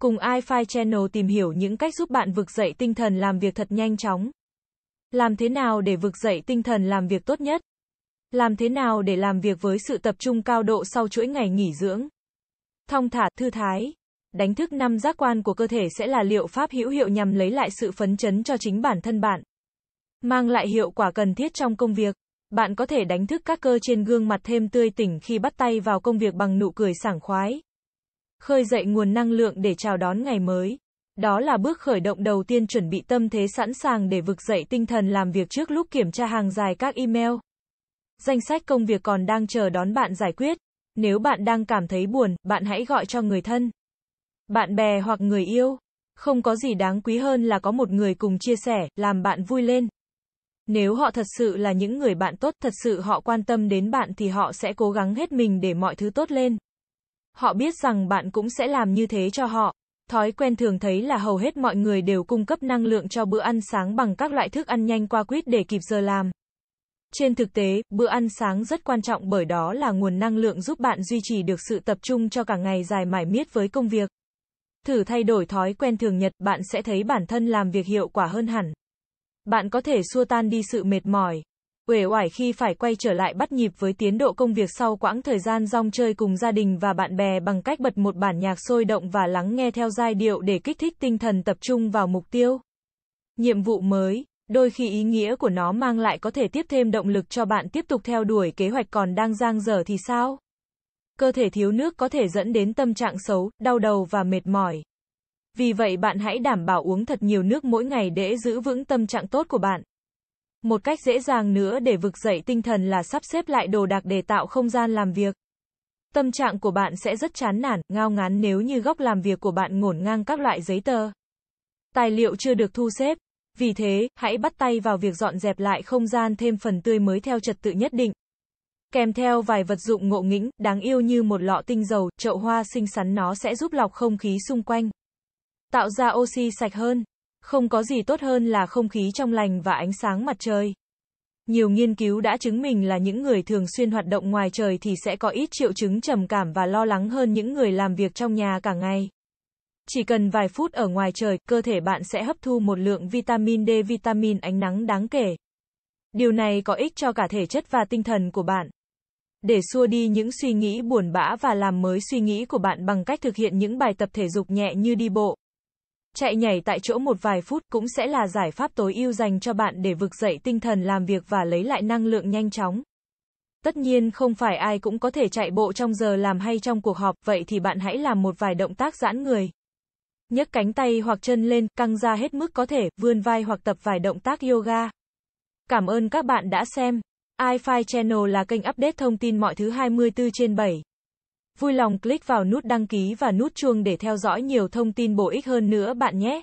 Cùng iFi Channel tìm hiểu những cách giúp bạn vực dậy tinh thần làm việc thật nhanh chóng. Làm thế nào để vực dậy tinh thần làm việc tốt nhất? Làm thế nào để làm việc với sự tập trung cao độ sau chuỗi ngày nghỉ dưỡng? Thông thả, thư thái. Đánh thức năm giác quan của cơ thể sẽ là liệu pháp hữu hiệu nhằm lấy lại sự phấn chấn cho chính bản thân bạn. Mang lại hiệu quả cần thiết trong công việc. Bạn có thể đánh thức các cơ trên gương mặt thêm tươi tỉnh khi bắt tay vào công việc bằng nụ cười sảng khoái khơi dậy nguồn năng lượng để chào đón ngày mới. Đó là bước khởi động đầu tiên chuẩn bị tâm thế sẵn sàng để vực dậy tinh thần làm việc trước lúc kiểm tra hàng dài các email. Danh sách công việc còn đang chờ đón bạn giải quyết. Nếu bạn đang cảm thấy buồn, bạn hãy gọi cho người thân, bạn bè hoặc người yêu. Không có gì đáng quý hơn là có một người cùng chia sẻ, làm bạn vui lên. Nếu họ thật sự là những người bạn tốt, thật sự họ quan tâm đến bạn thì họ sẽ cố gắng hết mình để mọi thứ tốt lên. Họ biết rằng bạn cũng sẽ làm như thế cho họ. Thói quen thường thấy là hầu hết mọi người đều cung cấp năng lượng cho bữa ăn sáng bằng các loại thức ăn nhanh qua quýt để kịp giờ làm. Trên thực tế, bữa ăn sáng rất quan trọng bởi đó là nguồn năng lượng giúp bạn duy trì được sự tập trung cho cả ngày dài mải miết với công việc. Thử thay đổi thói quen thường nhật, bạn sẽ thấy bản thân làm việc hiệu quả hơn hẳn. Bạn có thể xua tan đi sự mệt mỏi, uể oải khi phải quay trở lại bắt nhịp với tiến độ công việc sau quãng thời gian rong chơi cùng gia đình và bạn bè bằng cách bật một bản nhạc sôi động và lắng nghe theo giai điệu để kích thích tinh thần tập trung vào mục tiêu. Nhiệm vụ mới, đôi khi ý nghĩa của nó mang lại có thể tiếp thêm động lực cho bạn tiếp tục theo đuổi kế hoạch còn đang giang dở thì sao? Cơ thể thiếu nước có thể dẫn đến tâm trạng xấu, đau đầu và mệt mỏi. Vì vậy bạn hãy đảm bảo uống thật nhiều nước mỗi ngày để giữ vững tâm trạng tốt của bạn. Một cách dễ dàng nữa để vực dậy tinh thần là sắp xếp lại đồ đạc để tạo không gian làm việc. Tâm trạng của bạn sẽ rất chán nản, ngao ngán nếu như góc làm việc của bạn ngổn ngang các loại giấy tờ. Tài liệu chưa được thu xếp. Vì thế, hãy bắt tay vào việc dọn dẹp lại không gian thêm phần tươi mới theo trật tự nhất định. Kèm theo vài vật dụng ngộ nghĩnh, đáng yêu như một lọ tinh dầu, chậu hoa xinh xắn nó sẽ giúp lọc không khí xung quanh. Tạo ra oxy sạch hơn. Không có gì tốt hơn là không khí trong lành và ánh sáng mặt trời. Nhiều nghiên cứu đã chứng minh là những người thường xuyên hoạt động ngoài trời thì sẽ có ít triệu chứng trầm cảm và lo lắng hơn những người làm việc trong nhà cả ngày. Chỉ cần vài phút ở ngoài trời, cơ thể bạn sẽ hấp thu một lượng vitamin D vitamin ánh nắng đáng kể. Điều này có ích cho cả thể chất và tinh thần của bạn. Để xua đi những suy nghĩ buồn bã và làm mới suy nghĩ của bạn bằng cách thực hiện những bài tập thể dục nhẹ như đi bộ, Chạy nhảy tại chỗ một vài phút cũng sẽ là giải pháp tối ưu dành cho bạn để vực dậy tinh thần làm việc và lấy lại năng lượng nhanh chóng. Tất nhiên không phải ai cũng có thể chạy bộ trong giờ làm hay trong cuộc họp, vậy thì bạn hãy làm một vài động tác giãn người. Nhấc cánh tay hoặc chân lên, căng ra hết mức có thể, vươn vai hoặc tập vài động tác yoga. Cảm ơn các bạn đã xem. iFi Channel là kênh update thông tin mọi thứ 24 trên 7. Vui lòng click vào nút đăng ký và nút chuông để theo dõi nhiều thông tin bổ ích hơn nữa bạn nhé.